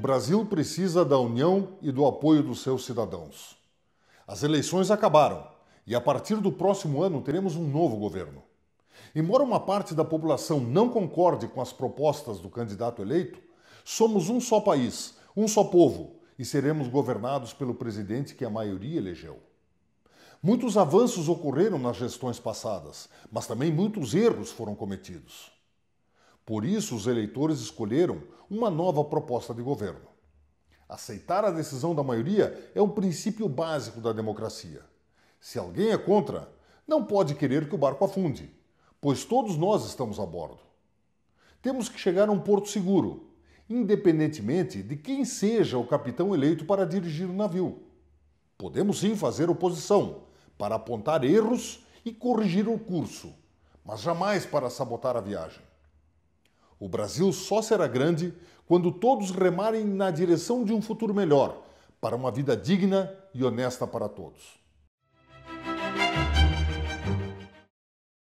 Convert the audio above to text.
O Brasil precisa da união e do apoio dos seus cidadãos. As eleições acabaram e a partir do próximo ano teremos um novo governo. Embora uma parte da população não concorde com as propostas do candidato eleito, somos um só país, um só povo e seremos governados pelo presidente que a maioria elegeu. Muitos avanços ocorreram nas gestões passadas, mas também muitos erros foram cometidos. Por isso, os eleitores escolheram uma nova proposta de governo. Aceitar a decisão da maioria é um princípio básico da democracia. Se alguém é contra, não pode querer que o barco afunde, pois todos nós estamos a bordo. Temos que chegar a um porto seguro, independentemente de quem seja o capitão eleito para dirigir o navio. Podemos sim fazer oposição para apontar erros e corrigir o curso, mas jamais para sabotar a viagem. O Brasil só será grande quando todos remarem na direção de um futuro melhor, para uma vida digna e honesta para todos.